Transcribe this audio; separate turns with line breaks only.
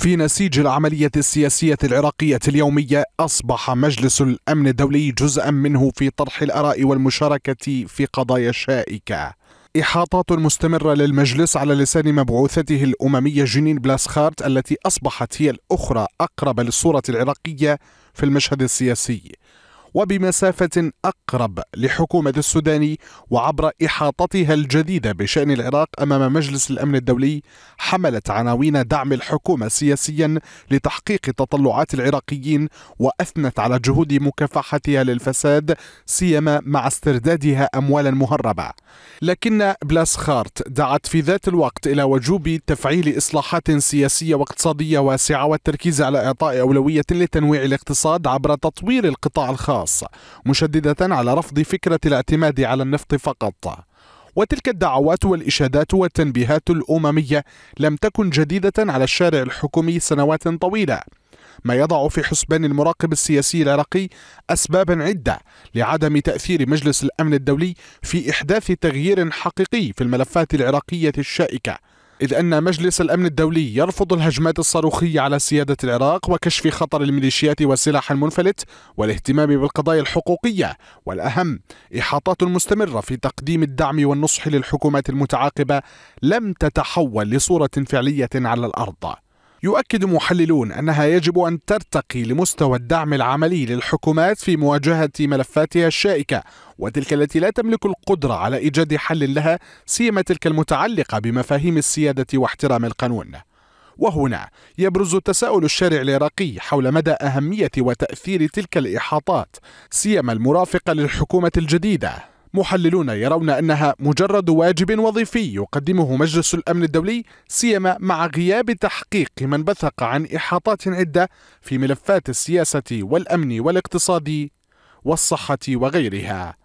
في نسيج العملية السياسية العراقية اليومية أصبح مجلس الأمن الدولي جزءا منه في طرح الآراء والمشاركة في قضايا شائكة إحاطات مستمرة للمجلس على لسان مبعوثته الأممية جنين بلاسخارت التي أصبحت هي الأخرى أقرب للصورة العراقية في المشهد السياسي وبمسافة أقرب لحكومة السوداني وعبر إحاطتها الجديدة بشأن العراق أمام مجلس الأمن الدولي حملت عناوين دعم الحكومة سياسيا لتحقيق تطلعات العراقيين وأثنت على جهود مكافحتها للفساد سيما مع استردادها أموالا مهربة لكن بلاسخارت دعت في ذات الوقت إلى وجوب تفعيل إصلاحات سياسية واقتصادية واسعة والتركيز على إعطاء أولوية لتنويع الاقتصاد عبر تطوير القطاع الخاص الخاص مشددة على رفض فكرة الاعتماد على النفط فقط وتلك الدعوات والإشادات والتنبيهات الأممية لم تكن جديدة على الشارع الحكومي سنوات طويلة ما يضع في حسبان المراقب السياسي العراقي أسبابا عدة لعدم تأثير مجلس الأمن الدولي في إحداث تغيير حقيقي في الملفات العراقية الشائكة إذ أن مجلس الأمن الدولي يرفض الهجمات الصاروخية على سيادة العراق وكشف خطر الميليشيات والسلاح المنفلت والاهتمام بالقضايا الحقوقية والأهم إحاطات مستمرة في تقديم الدعم والنصح للحكومات المتعاقبة لم تتحول لصورة فعلية على الأرض يؤكد محللون أنها يجب أن ترتقي لمستوى الدعم العملي للحكومات في مواجهة ملفاتها الشائكة وتلك التي لا تملك القدرة على إيجاد حل لها سيما تلك المتعلقة بمفاهيم السيادة واحترام القانون وهنا يبرز تساؤل الشارع العراقي حول مدى أهمية وتأثير تلك الإحاطات سيما المرافقة للحكومة الجديدة محللون يرون أنها مجرد واجب وظيفي يقدمه مجلس الأمن الدولي سيما مع غياب تحقيق من بثق عن إحاطات عدة في ملفات السياسة والأمن والاقتصاد والصحة وغيرها